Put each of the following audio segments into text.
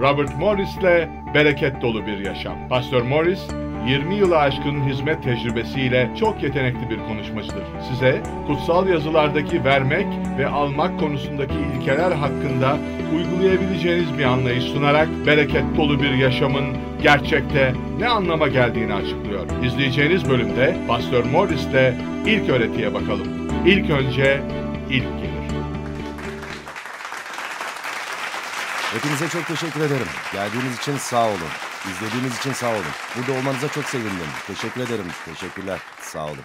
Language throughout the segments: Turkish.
Robert Morris'le bereket dolu bir yaşam. Pastor Morris 20 yılı aşkın hizmet tecrübesiyle çok yetenekli bir konuşmacıdır. Size kutsal yazılardaki vermek ve almak konusundaki ilkeler hakkında uygulayabileceğiniz bir anlayış sunarak bereket dolu bir yaşamın gerçekte ne anlama geldiğini açıklıyor. İzleyeceğiniz bölümde Pastor Morris'te ilk öğretiye bakalım. İlk önce ilk gelir. Hepinize çok teşekkür ederim. Geldiğiniz için sağ olun. İzlediğiniz için sağ olun. Burada olmanıza çok sevindim. Teşekkür ederim. Teşekkürler. Sağ olun.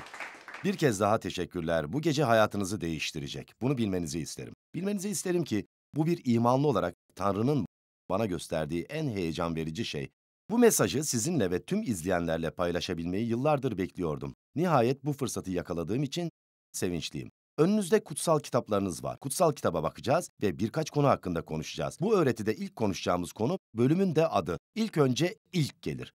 Bir kez daha teşekkürler. Bu gece hayatınızı değiştirecek. Bunu bilmenizi isterim. Bilmenizi isterim ki bu bir imanlı olarak Tanrı'nın bana gösterdiği en heyecan verici şey. Bu mesajı sizinle ve tüm izleyenlerle paylaşabilmeyi yıllardır bekliyordum. Nihayet bu fırsatı yakaladığım için sevinçliyim. Önünüzde kutsal kitaplarınız var. Kutsal kitaba bakacağız ve birkaç konu hakkında konuşacağız. Bu öğretide ilk konuşacağımız konu bölümün de adı. İlk önce ilk gelir.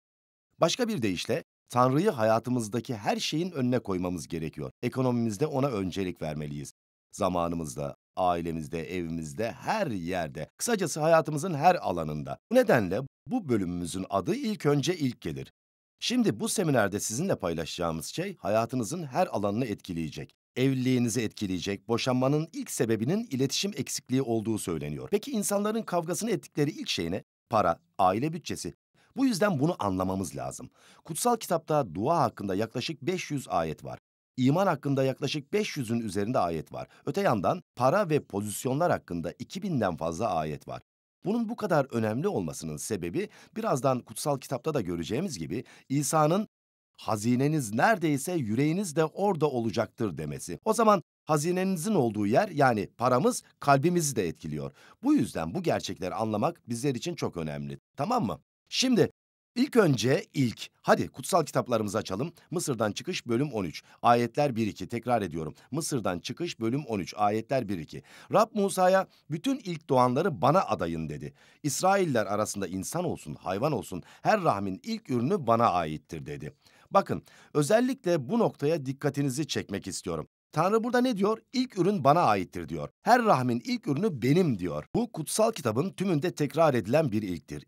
Başka bir deyişle Tanrı'yı hayatımızdaki her şeyin önüne koymamız gerekiyor. Ekonomimizde ona öncelik vermeliyiz. Zamanımızda, ailemizde, evimizde, her yerde. Kısacası hayatımızın her alanında. Bu nedenle bu bölümümüzün adı ilk önce ilk gelir. Şimdi bu seminerde sizinle paylaşacağımız şey hayatınızın her alanını etkileyecek evliliğinizi etkileyecek boşanmanın ilk sebebinin iletişim eksikliği olduğu söyleniyor. Peki insanların kavgasını ettikleri ilk şey ne? Para, aile bütçesi. Bu yüzden bunu anlamamız lazım. Kutsal kitapta dua hakkında yaklaşık 500 ayet var. İman hakkında yaklaşık 500'ün üzerinde ayet var. Öte yandan para ve pozisyonlar hakkında 2000'den fazla ayet var. Bunun bu kadar önemli olmasının sebebi birazdan kutsal kitapta da göreceğimiz gibi İsa'nın hazineniz neredeyse yüreğiniz de orada olacaktır demesi. O zaman hazinenizin olduğu yer yani paramız kalbimizi de etkiliyor. Bu yüzden bu gerçekleri anlamak bizler için çok önemli. Tamam mı? Şimdi ilk önce ilk hadi kutsal kitaplarımızı açalım. Mısır'dan çıkış bölüm 13 ayetler 1-2 tekrar ediyorum. Mısır'dan çıkış bölüm 13 ayetler 1-2. Rab Musa'ya bütün ilk doğanları bana adayın dedi. İsrailler arasında insan olsun hayvan olsun her rahmin ilk ürünü bana aittir dedi. Bakın özellikle bu noktaya dikkatinizi çekmek istiyorum. Tanrı burada ne diyor? İlk ürün bana aittir diyor. Her rahmin ilk ürünü benim diyor. Bu kutsal kitabın tümünde tekrar edilen bir ilktir.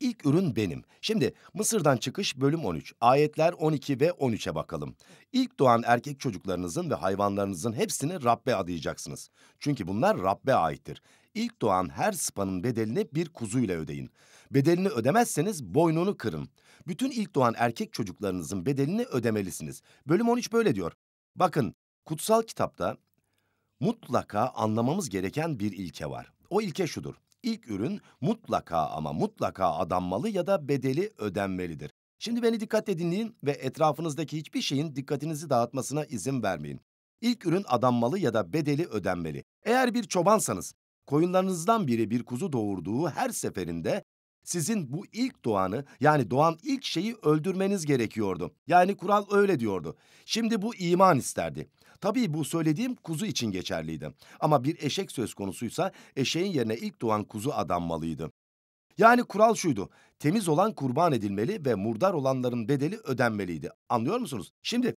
İlk ürün benim. Şimdi Mısır'dan çıkış bölüm 13, ayetler 12 ve 13'e bakalım. İlk doğan erkek çocuklarınızın ve hayvanlarınızın hepsini Rabbe adayacaksınız. Çünkü bunlar Rabbe aittir. İlk doğan her spanın bedelini bir kuzuyla ödeyin. Bedelini ödemezseniz boynunu kırın bütün ilk doğan erkek çocuklarınızın bedelini ödemelisiniz. Bölüm 13 böyle diyor. Bakın kutsal kitapta mutlaka anlamamız gereken bir ilke var. O ilke şudur. İlk ürün mutlaka ama mutlaka adanmalı ya da bedeli ödenmelidir. Şimdi beni dikkatle dinleyin ve etrafınızdaki hiçbir şeyin dikkatinizi dağıtmasına izin vermeyin. İlk ürün adanmalı ya da bedeli ödenmeli. Eğer bir çobansanız, koyunlarınızdan biri bir kuzu doğurduğu her seferinde sizin bu ilk doğanı yani doğan ilk şeyi öldürmeniz gerekiyordu. Yani kural öyle diyordu. Şimdi bu iman isterdi. Tabii bu söylediğim kuzu için geçerliydi. Ama bir eşek söz konusuysa eşeğin yerine ilk doğan kuzu adanmalıydı. Yani kural şuydu. Temiz olan kurban edilmeli ve murdar olanların bedeli ödenmeliydi. Anlıyor musunuz? Şimdi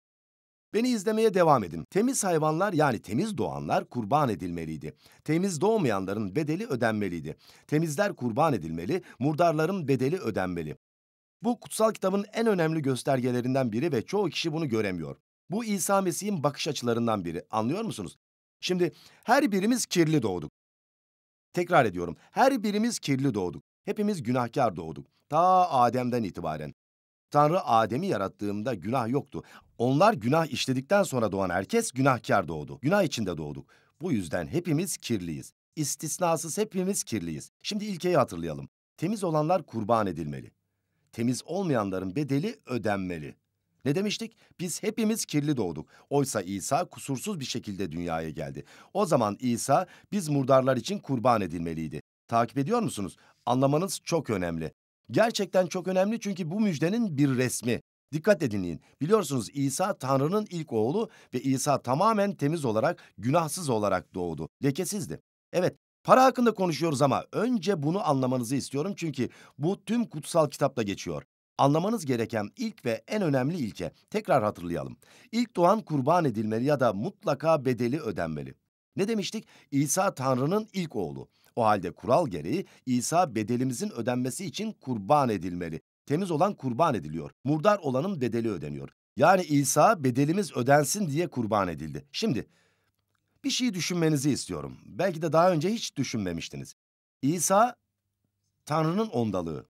Beni izlemeye devam edin. Temiz hayvanlar yani temiz doğanlar kurban edilmeliydi. Temiz doğmayanların bedeli ödenmeliydi. Temizler kurban edilmeli, murdarların bedeli ödenmeli. Bu kutsal kitabın en önemli göstergelerinden biri ve çoğu kişi bunu göremiyor. Bu İsa Mesih'in bakış açılarından biri. Anlıyor musunuz? Şimdi her birimiz kirli doğduk. Tekrar ediyorum. Her birimiz kirli doğduk. Hepimiz günahkar doğduk. Ta Adem'den itibaren. Tanrı Adem'i yarattığımda günah yoktu. Onlar günah işledikten sonra doğan herkes günahkar doğdu. Günah içinde doğduk. Bu yüzden hepimiz kirliyiz. İstisnasız hepimiz kirliyiz. Şimdi ilkeyi hatırlayalım. Temiz olanlar kurban edilmeli. Temiz olmayanların bedeli ödenmeli. Ne demiştik? Biz hepimiz kirli doğduk. Oysa İsa kusursuz bir şekilde dünyaya geldi. O zaman İsa biz murdarlar için kurban edilmeliydi. Takip ediyor musunuz? Anlamanız çok önemli. Gerçekten çok önemli çünkü bu müjdenin bir resmi. Dikkat edinleyin. Biliyorsunuz İsa Tanrı'nın ilk oğlu ve İsa tamamen temiz olarak, günahsız olarak doğdu. Lekesizdi. Evet, para hakkında konuşuyoruz ama önce bunu anlamanızı istiyorum çünkü bu tüm kutsal kitapta geçiyor. Anlamanız gereken ilk ve en önemli ilke, tekrar hatırlayalım. İlk doğan kurban edilmeli ya da mutlaka bedeli ödenmeli. Ne demiştik? İsa Tanrı'nın ilk oğlu. O halde kural gereği İsa bedelimizin ödenmesi için kurban edilmeli. Temiz olan kurban ediliyor. Murdar olanın bedeli ödeniyor. Yani İsa bedelimiz ödensin diye kurban edildi. Şimdi bir şey düşünmenizi istiyorum. Belki de daha önce hiç düşünmemiştiniz. İsa Tanrı'nın ondalığı.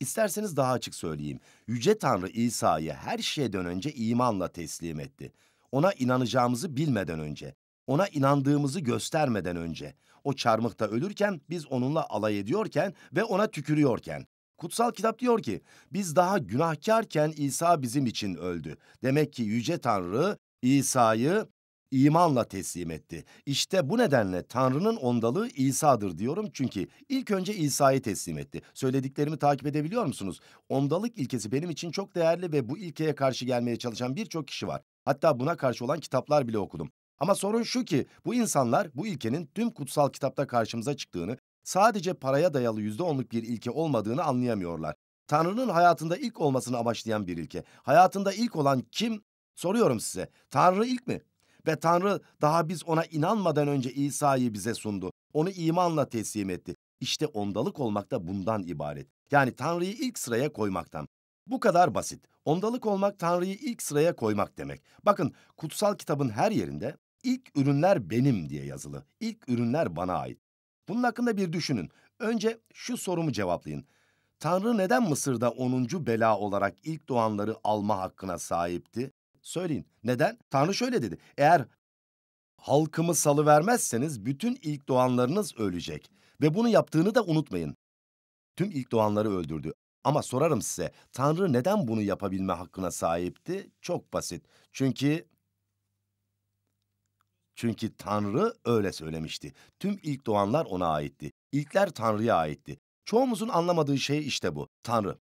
İsterseniz daha açık söyleyeyim. Yüce Tanrı İsa'yı her şeyden önce imanla teslim etti. Ona inanacağımızı bilmeden önce ona inandığımızı göstermeden önce, o çarmıhta ölürken, biz onunla alay ediyorken ve ona tükürüyorken. Kutsal kitap diyor ki, biz daha günahkarken İsa bizim için öldü. Demek ki Yüce Tanrı İsa'yı imanla teslim etti. İşte bu nedenle Tanrı'nın ondalığı İsa'dır diyorum çünkü ilk önce İsa'yı teslim etti. Söylediklerimi takip edebiliyor musunuz? Ondalık ilkesi benim için çok değerli ve bu ilkeye karşı gelmeye çalışan birçok kişi var. Hatta buna karşı olan kitaplar bile okudum. Ama sorun şu ki bu insanlar bu ilkenin tüm kutsal kitapta karşımıza çıktığını, sadece paraya dayalı yüzde onluk bir ilke olmadığını anlayamıyorlar. Tanrı'nın hayatında ilk olmasını amaçlayan bir ilke. Hayatında ilk olan kim? Soruyorum size. Tanrı ilk mi? Ve Tanrı daha biz ona inanmadan önce İsa'yı bize sundu. Onu imanla teslim etti. İşte ondalık olmak da bundan ibaret. Yani Tanrı'yı ilk sıraya koymaktan. Bu kadar basit. Ondalık olmak Tanrı'yı ilk sıraya koymak demek. Bakın kutsal kitabın her yerinde İlk ürünler benim diye yazılı. İlk ürünler bana ait. Bunun hakkında bir düşünün. Önce şu sorumu cevaplayın. Tanrı neden Mısır'da 10. bela olarak ilk doğanları alma hakkına sahipti? Söyleyin. Neden? Tanrı şöyle dedi. Eğer halkımı salıvermezseniz bütün ilk doğanlarınız ölecek. Ve bunu yaptığını da unutmayın. Tüm ilk doğanları öldürdü. Ama sorarım size, Tanrı neden bunu yapabilme hakkına sahipti? Çok basit. Çünkü çünkü Tanrı öyle söylemişti. Tüm ilk doğanlar ona aitti. İlkler Tanrı'ya aitti. Çoğumuzun anlamadığı şey işte bu. Tanrı.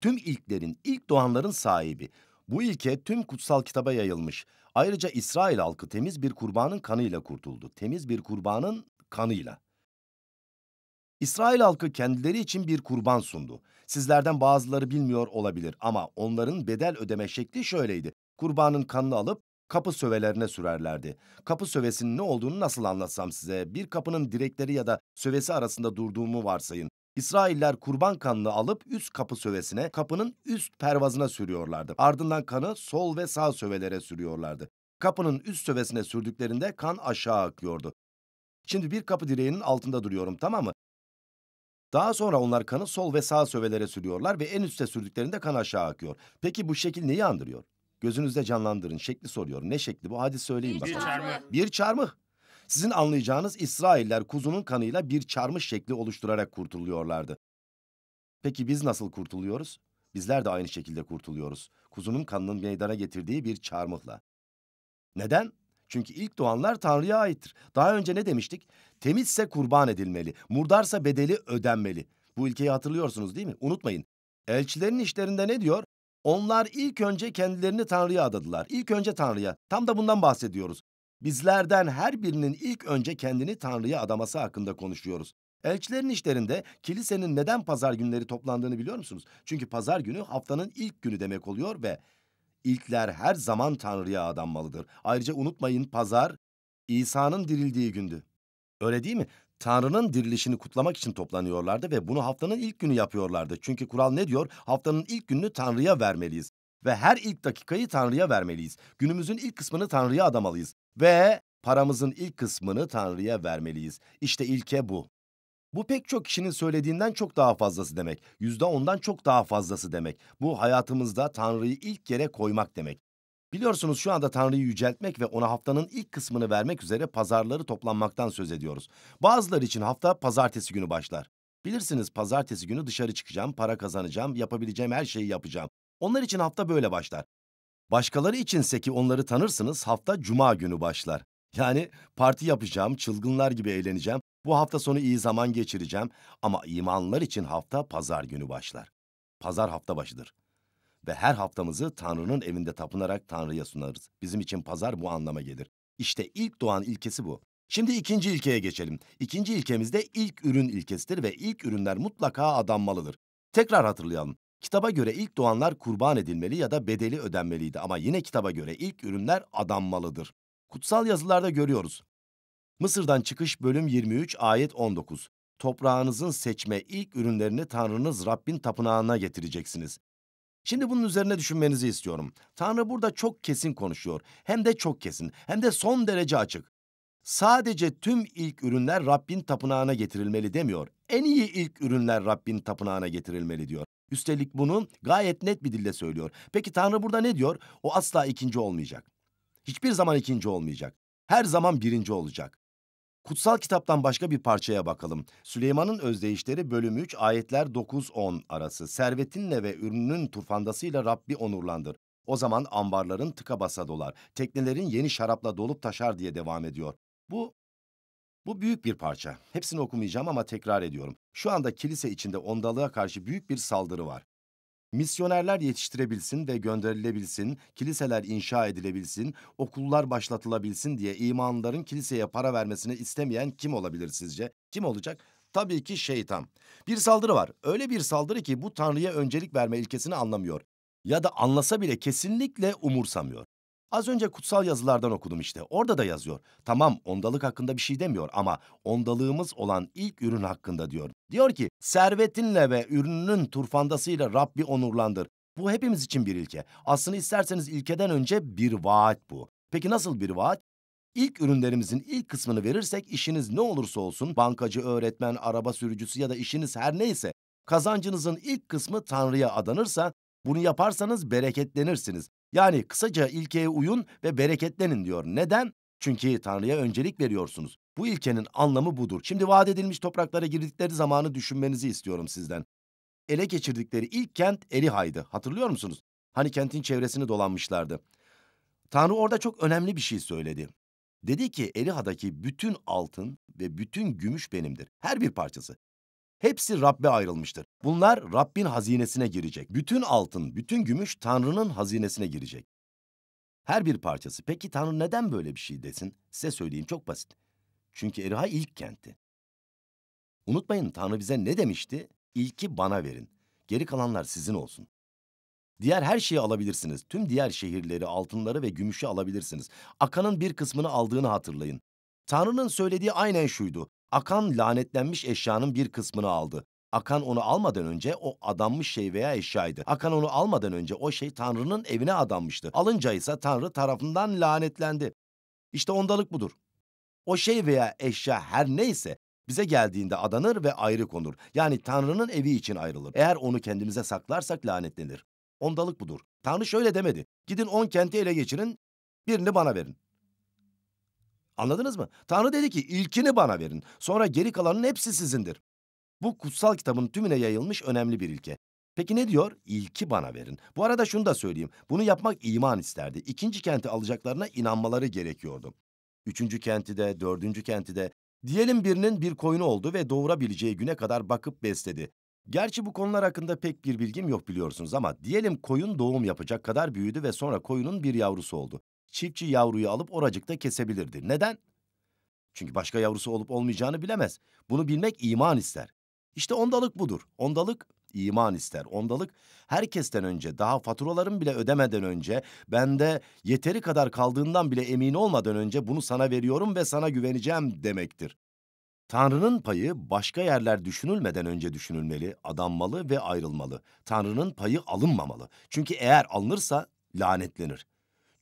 Tüm ilklerin, ilk doğanların sahibi. Bu ilke tüm kutsal kitaba yayılmış. Ayrıca İsrail halkı temiz bir kurbanın kanıyla kurtuldu. Temiz bir kurbanın kanıyla. İsrail halkı kendileri için bir kurban sundu. Sizlerden bazıları bilmiyor olabilir ama onların bedel ödeme şekli şöyleydi. Kurbanın kanını alıp kapı sövelerine sürerlerdi. Kapı sövesinin ne olduğunu nasıl anlatsam size? Bir kapının direkleri ya da sövesi arasında durduğumu varsayın. İsrailler kurban kanını alıp üst kapı sövesine, kapının üst pervazına sürüyorlardı. Ardından kanı sol ve sağ sövelere sürüyorlardı. Kapının üst sövesine sürdüklerinde kan aşağı akıyordu. Şimdi bir kapı direğinin altında duruyorum tamam mı? Daha sonra onlar kanı sol ve sağ sövelere sürüyorlar ve en üste sürdüklerinde kan aşağı akıyor. Peki bu şekil neyi andırıyor? Gözünüzde canlandırın. Şekli soruyorum. Ne şekli bu? Hadi söyleyin Bir bakalım. Bir çarmıh. Sizin anlayacağınız İsrailler kuzunun kanıyla bir çarmıh şekli oluşturarak kurtuluyorlardı. Peki biz nasıl kurtuluyoruz? Bizler de aynı şekilde kurtuluyoruz. Kuzunun kanının meydana getirdiği bir çarmıhla. Neden? Çünkü ilk doğanlar Tanrı'ya aittir. Daha önce ne demiştik? Temizse kurban edilmeli, murdarsa bedeli ödenmeli. Bu ilkeyi hatırlıyorsunuz değil mi? Unutmayın. Elçilerin işlerinde ne diyor? Onlar ilk önce kendilerini Tanrı'ya adadılar. İlk önce Tanrı'ya. Tam da bundan bahsediyoruz. Bizlerden her birinin ilk önce kendini Tanrı'ya adaması hakkında konuşuyoruz. Elçilerin işlerinde kilisenin neden pazar günleri toplandığını biliyor musunuz? Çünkü pazar günü haftanın ilk günü demek oluyor ve ilkler her zaman Tanrı'ya adanmalıdır. Ayrıca unutmayın pazar İsa'nın dirildiği gündü. Öyle değil mi? Tanrı'nın dirilişini kutlamak için toplanıyorlardı ve bunu haftanın ilk günü yapıyorlardı. Çünkü kural ne diyor? Haftanın ilk gününü Tanrı'ya vermeliyiz. Ve her ilk dakikayı Tanrı'ya vermeliyiz. Günümüzün ilk kısmını Tanrı'ya adamalıyız. Ve paramızın ilk kısmını Tanrı'ya vermeliyiz. İşte ilke bu. Bu pek çok kişinin söylediğinden çok daha fazlası demek. Yüzde ondan çok daha fazlası demek. Bu hayatımızda Tanrı'yı ilk yere koymak demek. Biliyorsunuz şu anda Tanrı'yı yüceltmek ve ona haftanın ilk kısmını vermek üzere pazarları toplanmaktan söz ediyoruz. Bazıları için hafta pazartesi günü başlar. Bilirsiniz pazartesi günü dışarı çıkacağım, para kazanacağım, yapabileceğim her şeyi yapacağım. Onlar için hafta böyle başlar. Başkaları içinse ki onları tanırsınız hafta cuma günü başlar. Yani parti yapacağım, çılgınlar gibi eğleneceğim, bu hafta sonu iyi zaman geçireceğim ama imanlar için hafta pazar günü başlar. Pazar hafta başıdır ve her haftamızı Tanrı'nın evinde tapınarak Tanrı'ya sunarız. Bizim için pazar bu anlama gelir. İşte ilk doğan ilkesi bu. Şimdi ikinci ilkeye geçelim. İkinci ilkemiz ilk ürün ilkesidir ve ilk ürünler mutlaka adanmalıdır. Tekrar hatırlayalım. Kitaba göre ilk doğanlar kurban edilmeli ya da bedeli ödenmeliydi ama yine kitaba göre ilk ürünler adanmalıdır. Kutsal yazılarda görüyoruz. Mısır'dan çıkış bölüm 23 ayet 19. Toprağınızın seçme ilk ürünlerini Tanrınız Rabbin tapınağına getireceksiniz. Şimdi bunun üzerine düşünmenizi istiyorum. Tanrı burada çok kesin konuşuyor. Hem de çok kesin, hem de son derece açık. Sadece tüm ilk ürünler Rabbin tapınağına getirilmeli demiyor. En iyi ilk ürünler Rabbin tapınağına getirilmeli diyor. Üstelik bunu gayet net bir dille söylüyor. Peki Tanrı burada ne diyor? O asla ikinci olmayacak. Hiçbir zaman ikinci olmayacak. Her zaman birinci olacak. Kutsal kitaptan başka bir parçaya bakalım. Süleyman'ın özdeyişleri bölüm 3 ayetler 9-10 arası. Servetinle ve ürünün turfandasıyla Rabbi onurlandır. O zaman ambarların tıka basa dolar. Teknelerin yeni şarapla dolup taşar diye devam ediyor. Bu bu büyük bir parça. Hepsini okumayacağım ama tekrar ediyorum. Şu anda kilise içinde ondalığa karşı büyük bir saldırı var. Misyonerler yetiştirebilsin ve gönderilebilsin, kiliseler inşa edilebilsin, okullar başlatılabilsin diye imanların kiliseye para vermesini istemeyen kim olabilir sizce? Kim olacak? Tabii ki şeytan. Bir saldırı var. Öyle bir saldırı ki bu Tanrı'ya öncelik verme ilkesini anlamıyor. Ya da anlasa bile kesinlikle umursamıyor. Az önce kutsal yazılardan okudum işte. Orada da yazıyor. Tamam ondalık hakkında bir şey demiyor ama ondalığımız olan ilk ürün hakkında diyor. Diyor ki servetinle ve ürününün turfandasıyla Rabbi onurlandır. Bu hepimiz için bir ilke. Aslında isterseniz ilkeden önce bir vaat bu. Peki nasıl bir vaat? İlk ürünlerimizin ilk kısmını verirsek işiniz ne olursa olsun bankacı, öğretmen, araba sürücüsü ya da işiniz her neyse kazancınızın ilk kısmı Tanrı'ya adanırsa bunu yaparsanız bereketlenirsiniz. Yani kısaca ilkeye uyun ve bereketlenin diyor. Neden? Çünkü Tanrı'ya öncelik veriyorsunuz. Bu ilkenin anlamı budur. Şimdi vaat edilmiş topraklara girdikleri zamanı düşünmenizi istiyorum sizden. Ele geçirdikleri ilk kent Erihay'dı. Hatırlıyor musunuz? Hani kentin çevresini dolanmışlardı. Tanrı orada çok önemli bir şey söyledi. Dedi ki Eriha'daki bütün altın ve bütün gümüş benimdir. Her bir parçası. Hepsi Rabbe ayrılmıştır. Bunlar Rabbin hazinesine girecek. Bütün altın, bütün gümüş Tanrı'nın hazinesine girecek. Her bir parçası. Peki Tanrı neden böyle bir şey desin? Size söyleyeyim çok basit. Çünkü Eriha ilk kentti. Unutmayın Tanrı bize ne demişti? İlki bana verin. Geri kalanlar sizin olsun. Diğer her şeyi alabilirsiniz. Tüm diğer şehirleri, altınları ve gümüşü alabilirsiniz. Akanın bir kısmını aldığını hatırlayın. Tanrı'nın söylediği aynen şuydu. Akan lanetlenmiş eşyanın bir kısmını aldı. Akan onu almadan önce o adanmış şey veya eşyaydı. Akan onu almadan önce o şey Tanrı'nın evine adanmıştı. Alınca ise Tanrı tarafından lanetlendi. İşte ondalık budur. O şey veya eşya her neyse bize geldiğinde adanır ve ayrı konur. Yani Tanrı'nın evi için ayrılır. Eğer onu kendimize saklarsak lanetlenir. Ondalık budur. Tanrı şöyle demedi. Gidin on kenti ele geçirin, birini bana verin. Anladınız mı? Tanrı dedi ki ilkini bana verin. Sonra geri kalanın hepsi sizindir. Bu kutsal kitabın tümüne yayılmış önemli bir ilke. Peki ne diyor? İlki bana verin. Bu arada şunu da söyleyeyim. Bunu yapmak iman isterdi. İkinci kenti alacaklarına inanmaları gerekiyordu. Üçüncü kenti de, dördüncü kenti de. Diyelim birinin bir koyunu oldu ve doğurabileceği güne kadar bakıp besledi. Gerçi bu konular hakkında pek bir bilgim yok biliyorsunuz ama diyelim koyun doğum yapacak kadar büyüdü ve sonra koyunun bir yavrusu oldu çiftçi yavruyu alıp oracıkta kesebilirdi. Neden? Çünkü başka yavrusu olup olmayacağını bilemez. Bunu bilmek iman ister. İşte ondalık budur. Ondalık iman ister. Ondalık herkesten önce daha faturalarımı bile ödemeden önce bende yeteri kadar kaldığından bile emin olmadan önce bunu sana veriyorum ve sana güveneceğim demektir. Tanrı'nın payı başka yerler düşünülmeden önce düşünülmeli, adanmalı ve ayrılmalı. Tanrı'nın payı alınmamalı. Çünkü eğer alınırsa lanetlenir.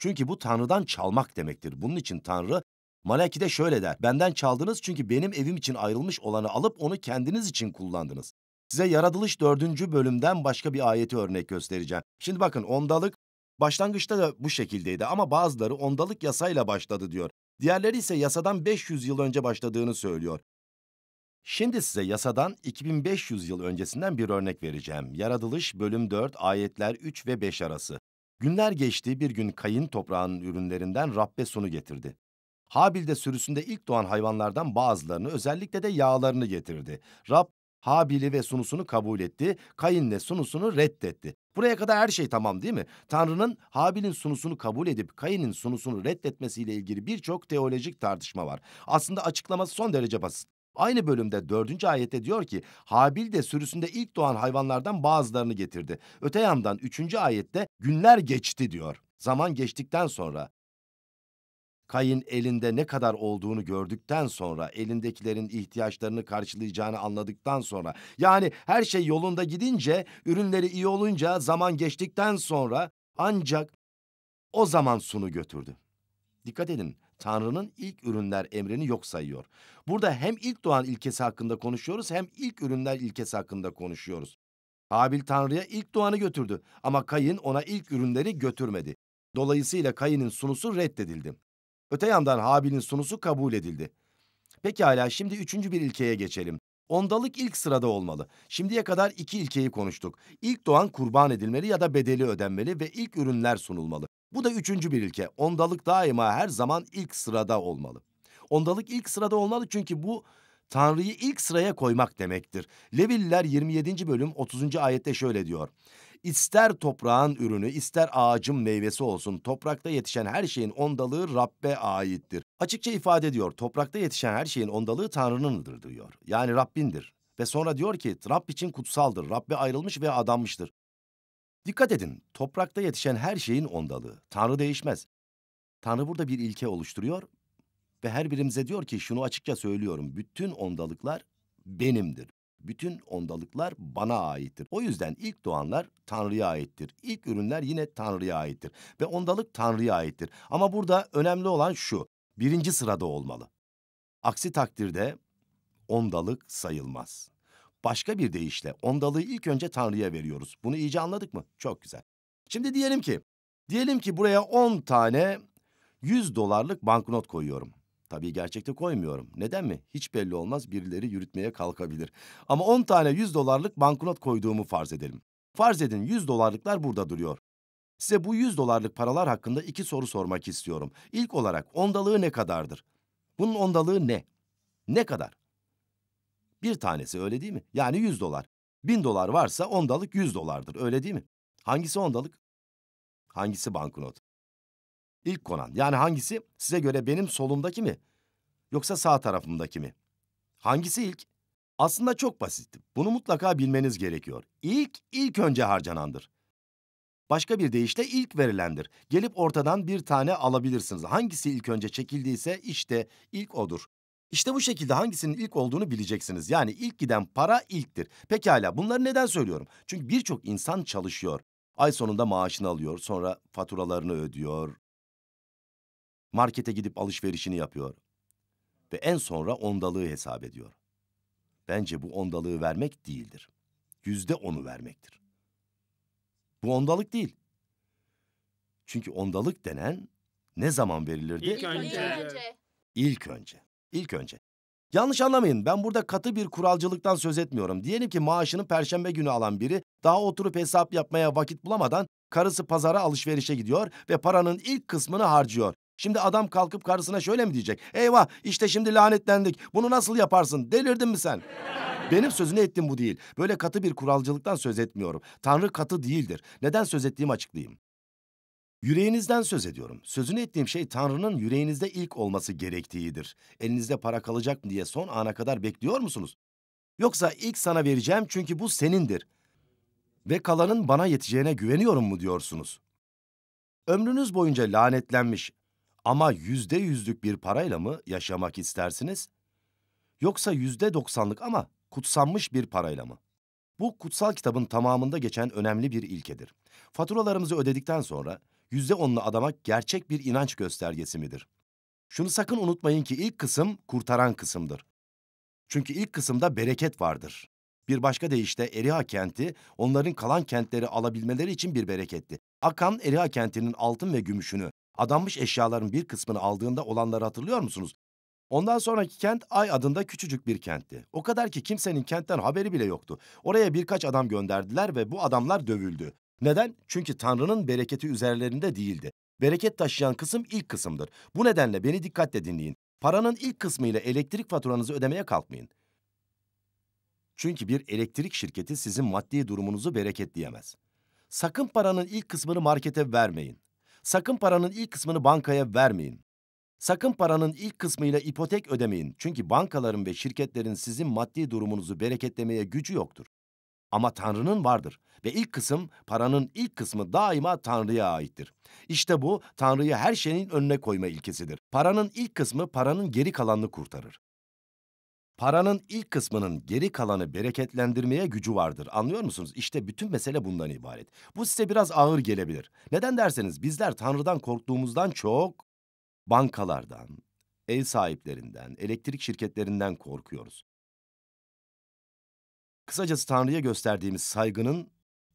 Çünkü bu Tanrı'dan çalmak demektir. Bunun için Tanrı Malaki de şöyle der. Benden çaldınız çünkü benim evim için ayrılmış olanı alıp onu kendiniz için kullandınız. Size Yaratılış dördüncü bölümden başka bir ayeti örnek göstereceğim. Şimdi bakın ondalık başlangıçta da bu şekildeydi ama bazıları ondalık yasayla başladı diyor. Diğerleri ise yasadan 500 yıl önce başladığını söylüyor. Şimdi size yasadan 2500 yıl öncesinden bir örnek vereceğim. Yaratılış bölüm 4 ayetler 3 ve 5 arası. Günler geçti bir gün kayın toprağının ürünlerinden Rabbe sunu getirdi. Habil de sürüsünde ilk doğan hayvanlardan bazılarını özellikle de yağlarını getirdi. Rab Habil'i ve sunusunu kabul etti, Kayin'le sunusunu reddetti. Buraya kadar her şey tamam değil mi? Tanrı'nın Habil'in sunusunu kabul edip Kayin'in sunusunu reddetmesiyle ilgili birçok teolojik tartışma var. Aslında açıklaması son derece basit. Aynı bölümde dördüncü ayette diyor ki Habil de sürüsünde ilk doğan hayvanlardan bazılarını getirdi. Öte yandan üçüncü ayette günler geçti diyor. Zaman geçtikten sonra Kay'ın elinde ne kadar olduğunu gördükten sonra, elindekilerin ihtiyaçlarını karşılayacağını anladıktan sonra, yani her şey yolunda gidince, ürünleri iyi olunca, zaman geçtikten sonra ancak o zaman Sun'u götürdü. Dikkat edin, Tanrı'nın ilk ürünler emrini yok sayıyor. Burada hem ilk doğan ilkesi hakkında konuşuyoruz hem ilk ürünler ilkesi hakkında konuşuyoruz. Habil Tanrı'ya ilk doğanı götürdü ama Kayın ona ilk ürünleri götürmedi. Dolayısıyla Kayın'ın sunusu reddedildi. Öte yandan Habil'in sunusu kabul edildi. Pekala şimdi üçüncü bir ilkeye geçelim. Ondalık ilk sırada olmalı. Şimdiye kadar iki ilkeyi konuştuk. İlk doğan kurban edilmeli ya da bedeli ödenmeli ve ilk ürünler sunulmalı. Bu da üçüncü bir ilke. Ondalık daima her zaman ilk sırada olmalı. Ondalık ilk sırada olmalı çünkü bu Tanrı'yı ilk sıraya koymak demektir. Leviller 27. bölüm 30. ayette şöyle diyor. İster toprağın ürünü, ister ağacın meyvesi olsun, toprakta yetişen her şeyin ondalığı Rabbe aittir. Açıkça ifade ediyor, toprakta yetişen her şeyin ondalığı Tanrı'nındır diyor. Yani Rabbindir. Ve sonra diyor ki, Rab için kutsaldır, Rabbe ayrılmış ve adanmıştır. Dikkat edin, toprakta yetişen her şeyin ondalığı. Tanrı değişmez. Tanrı burada bir ilke oluşturuyor ve her birimize diyor ki şunu açıkça söylüyorum. Bütün ondalıklar benimdir. Bütün ondalıklar bana aittir. O yüzden ilk doğanlar Tanrı'ya aittir. İlk ürünler yine Tanrı'ya aittir. Ve ondalık Tanrı'ya aittir. Ama burada önemli olan şu, birinci sırada olmalı. Aksi takdirde ondalık sayılmaz. Başka bir deyişle ondalığı ilk önce Tanrı'ya veriyoruz. Bunu iyice anladık mı? Çok güzel. Şimdi diyelim ki, diyelim ki buraya 10 tane 100 dolarlık banknot koyuyorum. Tabii gerçekte koymuyorum. Neden mi? Hiç belli olmaz birileri yürütmeye kalkabilir. Ama 10 tane 100 dolarlık banknot koyduğumu farz edelim. Farz edin 100 dolarlıklar burada duruyor. Size bu 100 dolarlık paralar hakkında iki soru sormak istiyorum. İlk olarak ondalığı ne kadardır? Bunun ondalığı ne? Ne kadar? Bir tanesi öyle değil mi? Yani 100 dolar. 1000 dolar varsa ondalık 100 dolardır öyle değil mi? Hangisi ondalık? Hangisi banknot? İlk konan yani hangisi size göre benim solumdaki mi? Yoksa sağ tarafımdaki mi? Hangisi ilk? Aslında çok basit. Bunu mutlaka bilmeniz gerekiyor. İlk, ilk önce harcanandır. Başka bir deyişle ilk verilendir. Gelip ortadan bir tane alabilirsiniz. Hangisi ilk önce çekildiyse işte ilk odur. İşte bu şekilde hangisinin ilk olduğunu bileceksiniz. Yani ilk giden para ilktir. Pekala bunları neden söylüyorum? Çünkü birçok insan çalışıyor. Ay sonunda maaşını alıyor, sonra faturalarını ödüyor. Markete gidip alışverişini yapıyor. Ve en sonra ondalığı hesap ediyor. Bence bu ondalığı vermek değildir. Yüzde onu vermektir. Bu ondalık değil. Çünkü ondalık denen ne zaman verilirdi? İlk önce. İlk önce. İlk önce. Yanlış anlamayın, ben burada katı bir kuralcılıktan söz etmiyorum. Diyelim ki maaşını perşembe günü alan biri, daha oturup hesap yapmaya vakit bulamadan karısı pazara alışverişe gidiyor ve paranın ilk kısmını harcıyor. Şimdi adam kalkıp karısına şöyle mi diyecek? Eyvah işte şimdi lanetlendik. Bunu nasıl yaparsın? Delirdin mi sen? Benim sözünü ettim bu değil. Böyle katı bir kuralcılıktan söz etmiyorum. Tanrı katı değildir. Neden söz ettiğimi açıklayayım. Yüreğinizden söz ediyorum. Sözünü ettiğim şey Tanrı'nın yüreğinizde ilk olması gerektiğidir. Elinizde para kalacak mı diye son ana kadar bekliyor musunuz? Yoksa ilk sana vereceğim çünkü bu senindir. Ve kalanın bana yeteceğine güveniyorum mu diyorsunuz? Ömrünüz boyunca lanetlenmiş ama yüzde yüzlük bir parayla mı yaşamak istersiniz? Yoksa yüzde doksanlık ama kutsanmış bir parayla mı? Bu kutsal kitabın tamamında geçen önemli bir ilkedir. Faturalarımızı ödedikten sonra yüzde onunu adamak gerçek bir inanç göstergesi midir? Şunu sakın unutmayın ki ilk kısım kurtaran kısımdır. Çünkü ilk kısımda bereket vardır. Bir başka deyişle Eriha kenti onların kalan kentleri alabilmeleri için bir bereketti. Akan Eriha kentinin altın ve gümüşünü, adanmış eşyaların bir kısmını aldığında olanları hatırlıyor musunuz? Ondan sonraki kent Ay adında küçücük bir kentti. O kadar ki kimsenin kentten haberi bile yoktu. Oraya birkaç adam gönderdiler ve bu adamlar dövüldü. Neden? Çünkü Tanrı'nın bereketi üzerlerinde değildi. Bereket taşıyan kısım ilk kısımdır. Bu nedenle beni dikkatle dinleyin. Paranın ilk kısmıyla elektrik faturanızı ödemeye kalkmayın. Çünkü bir elektrik şirketi sizin maddi durumunuzu bereketleyemez. Sakın paranın ilk kısmını markete vermeyin. Sakın paranın ilk kısmını bankaya vermeyin. Sakın paranın ilk kısmıyla ipotek ödemeyin. Çünkü bankaların ve şirketlerin sizin maddi durumunuzu bereketlemeye gücü yoktur. Ama Tanrı'nın vardır ve ilk kısım paranın ilk kısmı daima Tanrı'ya aittir. İşte bu Tanrı'yı her şeyin önüne koyma ilkesidir. Paranın ilk kısmı paranın geri kalanını kurtarır. Paranın ilk kısmının geri kalanı bereketlendirmeye gücü vardır. Anlıyor musunuz? İşte bütün mesele bundan ibaret. Bu size biraz ağır gelebilir. Neden derseniz bizler Tanrı'dan korktuğumuzdan çok bankalardan, ev sahiplerinden, elektrik şirketlerinden korkuyoruz. Kısacası Tanrı'ya gösterdiğimiz saygının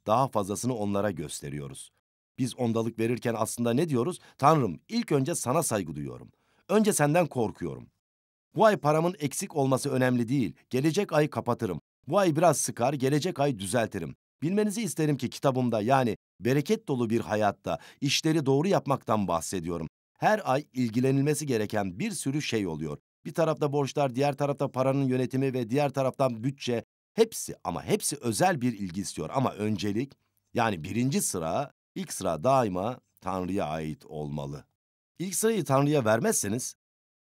daha fazlasını onlara gösteriyoruz. Biz ondalık verirken aslında ne diyoruz? Tanrım ilk önce sana saygı duyuyorum. Önce senden korkuyorum. Bu ay paramın eksik olması önemli değil. Gelecek ay kapatırım. Bu ay biraz sıkar, gelecek ay düzeltirim. Bilmenizi isterim ki kitabımda yani bereket dolu bir hayatta işleri doğru yapmaktan bahsediyorum. Her ay ilgilenilmesi gereken bir sürü şey oluyor. Bir tarafta borçlar, diğer tarafta paranın yönetimi ve diğer taraftan bütçe, Hepsi ama hepsi özel bir ilgi istiyor ama öncelik yani birinci sıra ilk sıra daima Tanrı'ya ait olmalı. İlk sırayı Tanrı'ya vermezseniz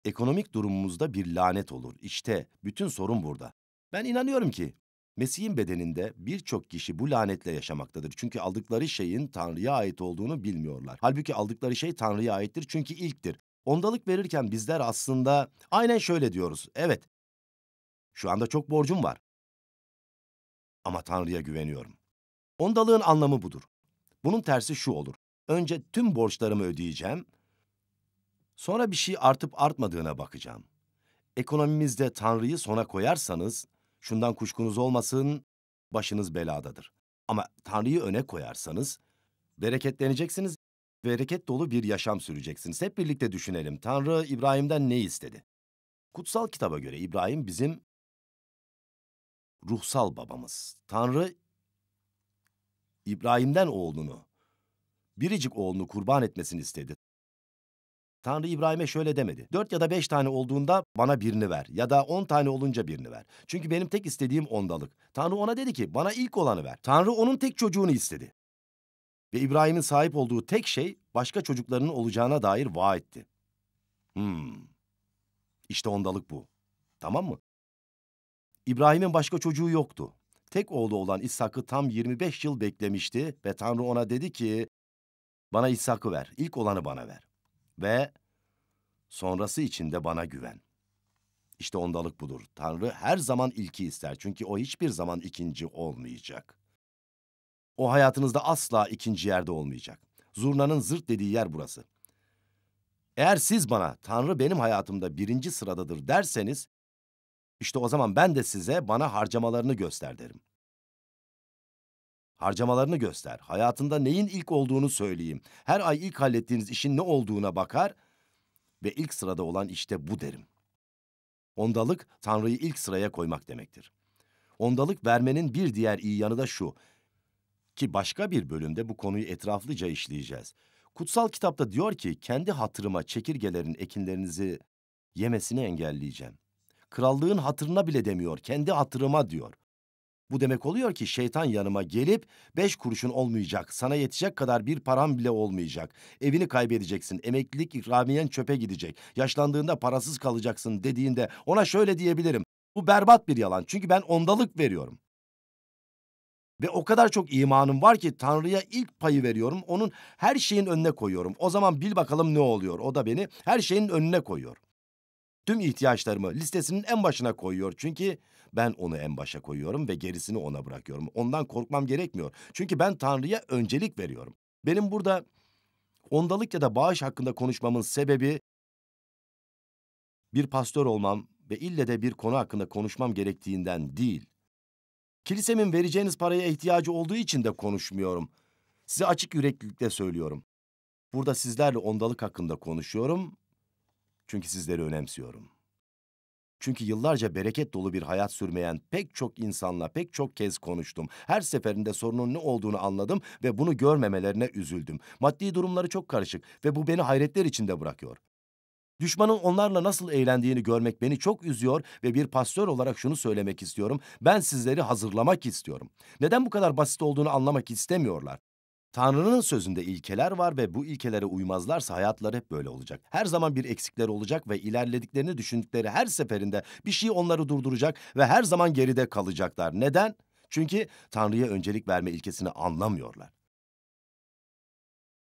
ekonomik durumumuzda bir lanet olur. İşte bütün sorun burada. Ben inanıyorum ki Mesih'in bedeninde birçok kişi bu lanetle yaşamaktadır. Çünkü aldıkları şeyin Tanrı'ya ait olduğunu bilmiyorlar. Halbuki aldıkları şey Tanrı'ya aittir çünkü ilktir. Ondalık verirken bizler aslında aynen şöyle diyoruz. Evet, şu anda çok borcum var ama Tanrı'ya güveniyorum. Ondalığın anlamı budur. Bunun tersi şu olur. Önce tüm borçlarımı ödeyeceğim. Sonra bir şey artıp artmadığına bakacağım. Ekonomimizde Tanrı'yı sona koyarsanız, şundan kuşkunuz olmasın, başınız beladadır. Ama Tanrı'yı öne koyarsanız, bereketleneceksiniz, bereket dolu bir yaşam süreceksiniz. Hep birlikte düşünelim, Tanrı İbrahim'den ne istedi? Kutsal kitaba göre İbrahim bizim ruhsal babamız. Tanrı İbrahim'den oğlunu, biricik oğlunu kurban etmesini istedi. Tanrı İbrahim'e şöyle demedi. Dört ya da beş tane olduğunda bana birini ver ya da on tane olunca birini ver. Çünkü benim tek istediğim ondalık. Tanrı ona dedi ki bana ilk olanı ver. Tanrı onun tek çocuğunu istedi. Ve İbrahim'in sahip olduğu tek şey başka çocuklarının olacağına dair vaatti. Hmm. İşte ondalık bu. Tamam mı? İbrahim'in başka çocuğu yoktu. Tek oğlu olan İshak'ı tam 25 yıl beklemişti ve Tanrı ona dedi ki, bana İshak'ı ver, ilk olanı bana ver. Ve sonrası için de bana güven. İşte ondalık budur. Tanrı her zaman ilki ister çünkü o hiçbir zaman ikinci olmayacak. O hayatınızda asla ikinci yerde olmayacak. Zurnanın zırt dediği yer burası. Eğer siz bana Tanrı benim hayatımda birinci sıradadır derseniz işte o zaman ben de size bana harcamalarını göster derim. Harcamalarını göster. Hayatında neyin ilk olduğunu söyleyeyim. Her ay ilk hallettiğiniz işin ne olduğuna bakar ve ilk sırada olan işte bu derim. Ondalık Tanrı'yı ilk sıraya koymak demektir. Ondalık vermenin bir diğer iyi yanı da şu ki başka bir bölümde bu konuyu etraflıca işleyeceğiz. Kutsal kitapta diyor ki kendi hatırıma çekirgelerin ekinlerinizi yemesini engelleyeceğim. Krallığın hatırına bile demiyor, kendi hatırıma diyor. Bu demek oluyor ki şeytan yanıma gelip beş kuruşun olmayacak, sana yetecek kadar bir param bile olmayacak. Evini kaybedeceksin, emeklilik ikramiyen çöpe gidecek, yaşlandığında parasız kalacaksın dediğinde ona şöyle diyebilirim. Bu berbat bir yalan çünkü ben ondalık veriyorum. Ve o kadar çok imanım var ki Tanrı'ya ilk payı veriyorum, onun her şeyin önüne koyuyorum. O zaman bil bakalım ne oluyor, o da beni her şeyin önüne koyuyor tüm ihtiyaçlarımı listesinin en başına koyuyor. Çünkü ben onu en başa koyuyorum ve gerisini ona bırakıyorum. Ondan korkmam gerekmiyor. Çünkü ben Tanrı'ya öncelik veriyorum. Benim burada ondalık ya da bağış hakkında konuşmamın sebebi bir pastör olmam ve ille de bir konu hakkında konuşmam gerektiğinden değil. Kilisemin vereceğiniz paraya ihtiyacı olduğu için de konuşmuyorum. Size açık yüreklilikle söylüyorum. Burada sizlerle ondalık hakkında konuşuyorum çünkü sizleri önemsiyorum. Çünkü yıllarca bereket dolu bir hayat sürmeyen pek çok insanla pek çok kez konuştum. Her seferinde sorunun ne olduğunu anladım ve bunu görmemelerine üzüldüm. Maddi durumları çok karışık ve bu beni hayretler içinde bırakıyor. Düşmanın onlarla nasıl eğlendiğini görmek beni çok üzüyor ve bir pastör olarak şunu söylemek istiyorum. Ben sizleri hazırlamak istiyorum. Neden bu kadar basit olduğunu anlamak istemiyorlar. Tanrı'nın sözünde ilkeler var ve bu ilkelere uymazlarsa hayatlar hep böyle olacak. Her zaman bir eksikler olacak ve ilerlediklerini düşündükleri her seferinde bir şey onları durduracak ve her zaman geride kalacaklar. Neden? Çünkü Tanrı'ya öncelik verme ilkesini anlamıyorlar.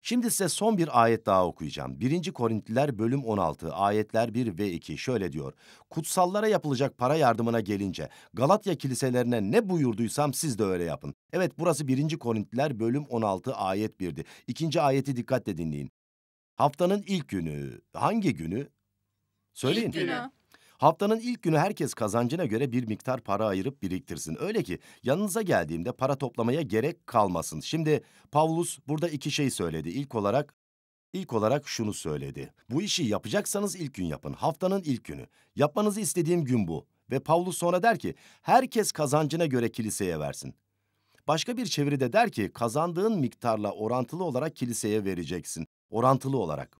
Şimdi size son bir ayet daha okuyacağım. 1. Korintliler bölüm 16 ayetler 1 ve 2 şöyle diyor. Kutsallara yapılacak para yardımına gelince Galatya kiliselerine ne buyurduysam siz de öyle yapın. Evet burası 1. Korintliler bölüm 16 ayet 1'di. İkinci ayeti dikkatle dinleyin. Haftanın ilk günü hangi günü? Söyleyin. İlk günü. Haftanın ilk günü herkes kazancına göre bir miktar para ayırıp biriktirsin. Öyle ki yanınıza geldiğimde para toplamaya gerek kalmasın. Şimdi Pavlus burada iki şey söyledi. İlk olarak ilk olarak şunu söyledi. Bu işi yapacaksanız ilk gün yapın. Haftanın ilk günü. Yapmanızı istediğim gün bu. Ve Pavlus sonra der ki, herkes kazancına göre kiliseye versin. Başka bir çeviride der ki, kazandığın miktarla orantılı olarak kiliseye vereceksin. Orantılı olarak.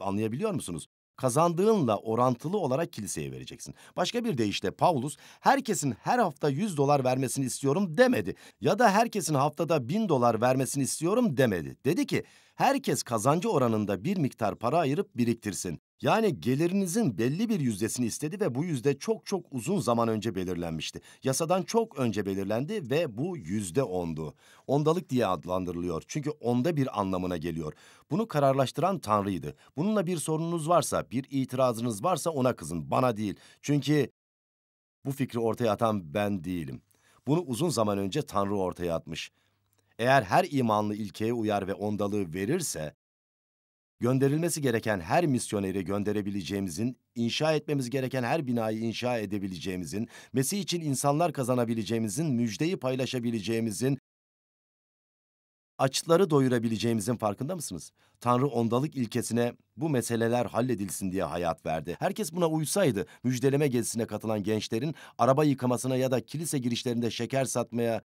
Anlayabiliyor musunuz? kazandığınla orantılı olarak kiliseye vereceksin. Başka bir deyişle Paulus herkesin her hafta 100 dolar vermesini istiyorum demedi. Ya da herkesin haftada 1000 dolar vermesini istiyorum demedi. Dedi ki herkes kazancı oranında bir miktar para ayırıp biriktirsin. Yani gelirinizin belli bir yüzdesini istedi ve bu yüzde çok çok uzun zaman önce belirlenmişti. Yasadan çok önce belirlendi ve bu yüzde ondu. Ondalık diye adlandırılıyor çünkü onda bir anlamına geliyor. Bunu kararlaştıran Tanrı'ydı. Bununla bir sorununuz varsa, bir itirazınız varsa ona kızın, bana değil. Çünkü bu fikri ortaya atan ben değilim. Bunu uzun zaman önce Tanrı ortaya atmış. Eğer her imanlı ilkeye uyar ve ondalığı verirse gönderilmesi gereken her misyoneri gönderebileceğimizin, inşa etmemiz gereken her binayı inşa edebileceğimizin, Mesih için insanlar kazanabileceğimizin, müjdeyi paylaşabileceğimizin, açları doyurabileceğimizin farkında mısınız? Tanrı ondalık ilkesine bu meseleler halledilsin diye hayat verdi. Herkes buna uysaydı, müjdeleme gezisine katılan gençlerin araba yıkamasına ya da kilise girişlerinde şeker satmaya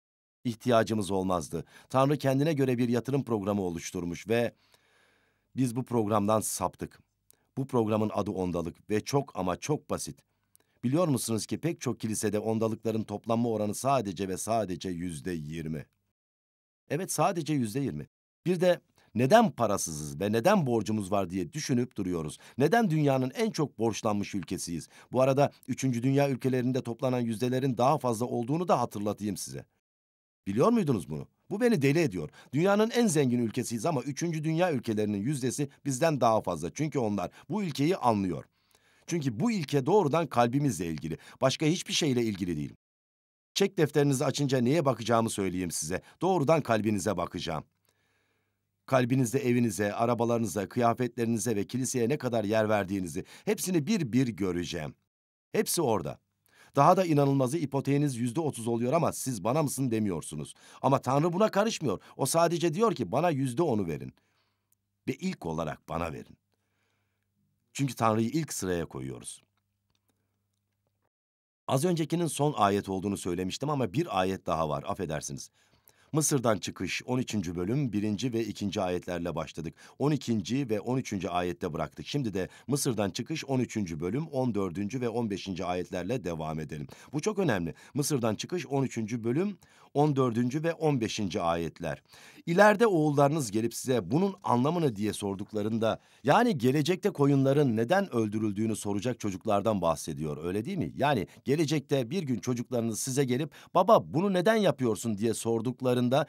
ihtiyacımız olmazdı. Tanrı kendine göre bir yatırım programı oluşturmuş ve biz bu programdan saptık. Bu programın adı ondalık ve çok ama çok basit. Biliyor musunuz ki pek çok kilisede ondalıkların toplanma oranı sadece ve sadece yüzde yirmi. Evet sadece yüzde yirmi. Bir de neden parasızız ve neden borcumuz var diye düşünüp duruyoruz. Neden dünyanın en çok borçlanmış ülkesiyiz? Bu arada üçüncü dünya ülkelerinde toplanan yüzdelerin daha fazla olduğunu da hatırlatayım size. Biliyor muydunuz bunu? Bu beni deli ediyor. Dünyanın en zengin ülkesiyiz ama üçüncü dünya ülkelerinin yüzdesi bizden daha fazla. Çünkü onlar bu ülkeyi anlıyor. Çünkü bu ilke doğrudan kalbimizle ilgili. Başka hiçbir şeyle ilgili değil. Çek defterinizi açınca neye bakacağımı söyleyeyim size. Doğrudan kalbinize bakacağım. Kalbinizde evinize, arabalarınıza, kıyafetlerinize ve kiliseye ne kadar yer verdiğinizi hepsini bir bir göreceğim. Hepsi orada. Daha da inanılmazı ipoteğiniz yüzde otuz oluyor ama siz bana mısın demiyorsunuz. Ama Tanrı buna karışmıyor. O sadece diyor ki bana yüzde onu verin. Ve ilk olarak bana verin. Çünkü Tanrı'yı ilk sıraya koyuyoruz. Az öncekinin son ayet olduğunu söylemiştim ama bir ayet daha var affedersiniz. Mısır'dan çıkış 13. bölüm 1. ve 2. ayetlerle başladık. 12. ve 13. ayette bıraktık. Şimdi de Mısır'dan çıkış 13. bölüm 14. ve 15. ayetlerle devam edelim. Bu çok önemli. Mısır'dan çıkış 13. bölüm 14. ve 15. ayetler. İleride oğullarınız gelip size bunun anlamını diye sorduklarında yani gelecekte koyunların neden öldürüldüğünü soracak çocuklardan bahsediyor öyle değil mi? Yani gelecekte bir gün çocuklarınız size gelip baba bunu neden yapıyorsun diye sordukları kitaplarında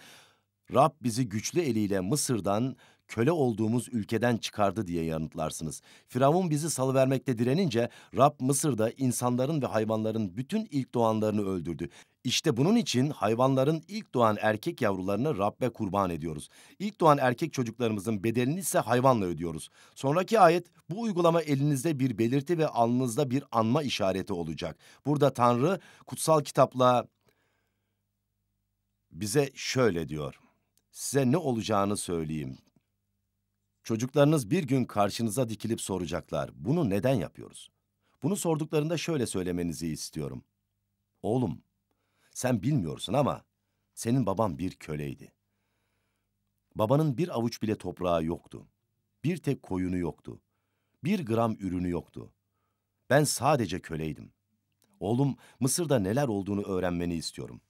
Rab bizi güçlü eliyle Mısır'dan, köle olduğumuz ülkeden çıkardı diye yanıtlarsınız. Firavun bizi salıvermekte direnince Rab Mısır'da insanların ve hayvanların bütün ilk doğanlarını öldürdü. İşte bunun için hayvanların ilk doğan erkek yavrularını Rab'be kurban ediyoruz. İlk doğan erkek çocuklarımızın bedelini ise hayvanla ödüyoruz. Sonraki ayet bu uygulama elinizde bir belirti ve alnınızda bir anma işareti olacak. Burada Tanrı kutsal kitapla bize şöyle diyor. Size ne olacağını söyleyeyim. Çocuklarınız bir gün karşınıza dikilip soracaklar. Bunu neden yapıyoruz? Bunu sorduklarında şöyle söylemenizi istiyorum. Oğlum, sen bilmiyorsun ama senin baban bir köleydi. Babanın bir avuç bile toprağı yoktu. Bir tek koyunu yoktu. Bir gram ürünü yoktu. Ben sadece köleydim. Oğlum, Mısır'da neler olduğunu öğrenmeni istiyorum.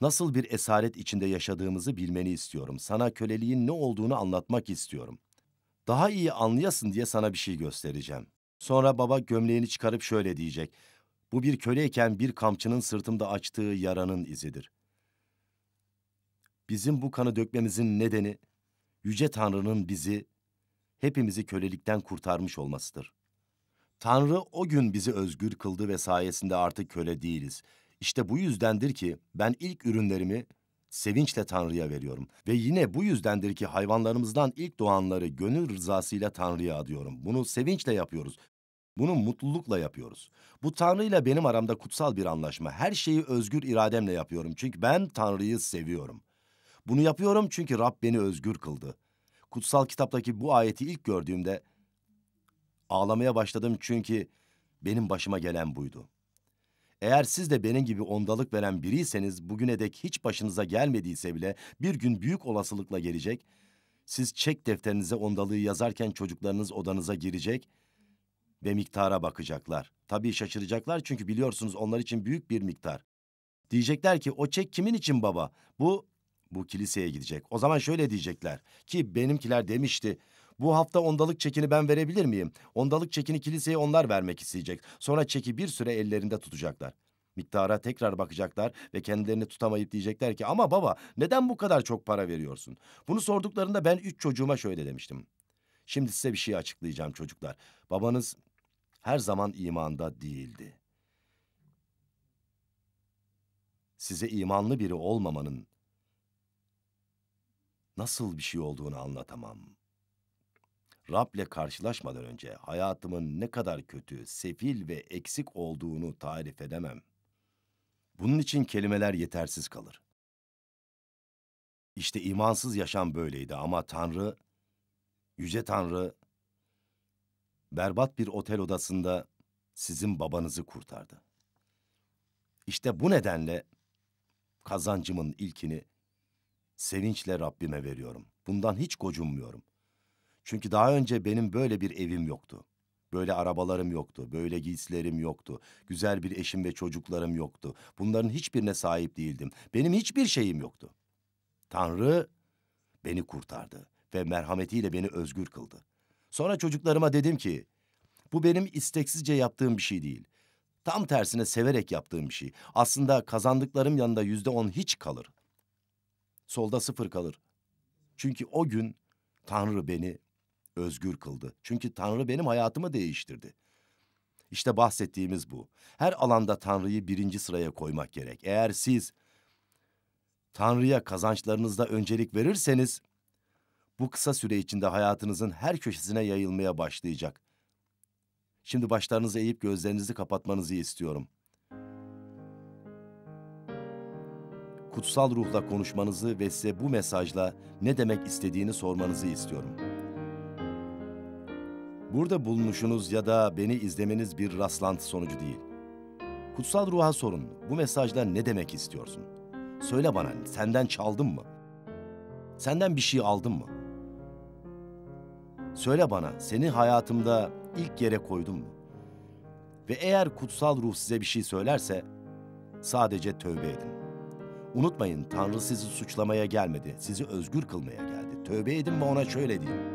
Nasıl bir esaret içinde yaşadığımızı bilmeni istiyorum. Sana köleliğin ne olduğunu anlatmak istiyorum. Daha iyi anlayasın diye sana bir şey göstereceğim. Sonra baba gömleğini çıkarıp şöyle diyecek. Bu bir köleyken bir kamçının sırtımda açtığı yaranın izidir. Bizim bu kanı dökmemizin nedeni yüce Tanrı'nın bizi hepimizi kölelikten kurtarmış olmasıdır. Tanrı o gün bizi özgür kıldı ve sayesinde artık köle değiliz. İşte bu yüzdendir ki ben ilk ürünlerimi sevinçle Tanrı'ya veriyorum. Ve yine bu yüzdendir ki hayvanlarımızdan ilk doğanları gönül rızasıyla Tanrı'ya adıyorum. Bunu sevinçle yapıyoruz. Bunu mutlulukla yapıyoruz. Bu Tanrı'yla benim aramda kutsal bir anlaşma. Her şeyi özgür irademle yapıyorum. Çünkü ben Tanrı'yı seviyorum. Bunu yapıyorum çünkü Rab beni özgür kıldı. Kutsal kitaptaki bu ayeti ilk gördüğümde ağlamaya başladım çünkü benim başıma gelen buydu. Eğer siz de benim gibi ondalık veren biriyseniz bugüne dek hiç başınıza gelmediyse bile bir gün büyük olasılıkla gelecek. Siz çek defterinize ondalığı yazarken çocuklarınız odanıza girecek ve miktara bakacaklar. Tabii şaşıracaklar çünkü biliyorsunuz onlar için büyük bir miktar. Diyecekler ki o çek kimin için baba? Bu bu kiliseye gidecek. O zaman şöyle diyecekler ki benimkiler demişti bu hafta ondalık çekini ben verebilir miyim? Ondalık çekini kiliseye onlar vermek isteyecek. Sonra çeki bir süre ellerinde tutacaklar. Miktara tekrar bakacaklar ve kendilerini tutamayıp diyecekler ki ama baba neden bu kadar çok para veriyorsun? Bunu sorduklarında ben üç çocuğuma şöyle demiştim. Şimdi size bir şey açıklayacağım çocuklar. Babanız her zaman imanda değildi. Size imanlı biri olmamanın nasıl bir şey olduğunu anlatamam.'' Rab'le karşılaşmadan önce hayatımın ne kadar kötü, sefil ve eksik olduğunu tarif edemem. Bunun için kelimeler yetersiz kalır. İşte imansız yaşam böyleydi ama Tanrı, Yüce Tanrı, berbat bir otel odasında sizin babanızı kurtardı. İşte bu nedenle kazancımın ilkini sevinçle Rabbime veriyorum. Bundan hiç gocunmuyorum. Çünkü daha önce benim böyle bir evim yoktu. Böyle arabalarım yoktu, böyle giysilerim yoktu, güzel bir eşim ve çocuklarım yoktu. Bunların hiçbirine sahip değildim. Benim hiçbir şeyim yoktu. Tanrı beni kurtardı ve merhametiyle beni özgür kıldı. Sonra çocuklarıma dedim ki, bu benim isteksizce yaptığım bir şey değil. Tam tersine severek yaptığım bir şey. Aslında kazandıklarım yanında yüzde on hiç kalır. Solda sıfır kalır. Çünkü o gün Tanrı beni özgür kıldı. Çünkü Tanrı benim hayatımı değiştirdi. İşte bahsettiğimiz bu. Her alanda Tanrı'yı birinci sıraya koymak gerek. Eğer siz Tanrı'ya kazançlarınızda öncelik verirseniz, bu kısa süre içinde hayatınızın her köşesine yayılmaya başlayacak. Şimdi başlarınızı eğip gözlerinizi kapatmanızı istiyorum. Kutsal ruhla konuşmanızı ve size bu mesajla ne demek istediğini sormanızı istiyorum.'' Burada bulunuşunuz ya da beni izlemeniz bir rastlantı sonucu değil. Kutsal ruha sorun. Bu mesajla ne demek istiyorsun? Söyle bana senden çaldım mı? Senden bir şey aldım mı? Söyle bana seni hayatımda ilk yere koydum mu? Ve eğer kutsal ruh size bir şey söylerse sadece tövbe edin. Unutmayın Tanrı sizi suçlamaya gelmedi, sizi özgür kılmaya geldi. Tövbe edin ve ona şöyle deyin.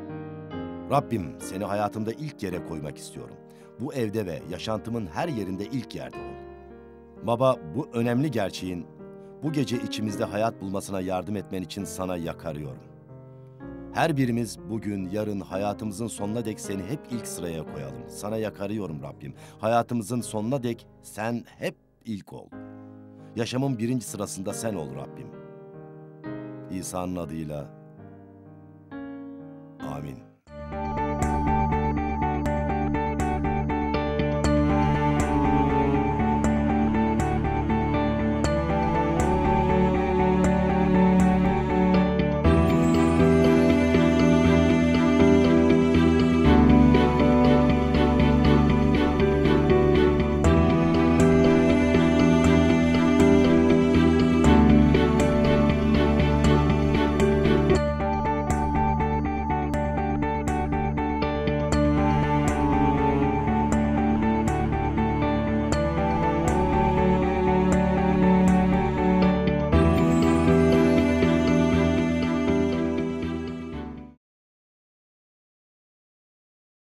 Rabbim seni hayatımda ilk yere koymak istiyorum. Bu evde ve yaşantımın her yerinde ilk yerde ol. Baba bu önemli gerçeğin bu gece içimizde hayat bulmasına yardım etmen için sana yakarıyorum. Her birimiz bugün, yarın hayatımızın sonuna dek seni hep ilk sıraya koyalım. Sana yakarıyorum Rabbim. Hayatımızın sonuna dek sen hep ilk ol. Yaşamın birinci sırasında sen ol Rabbim. İsa'nın adıyla. Amin.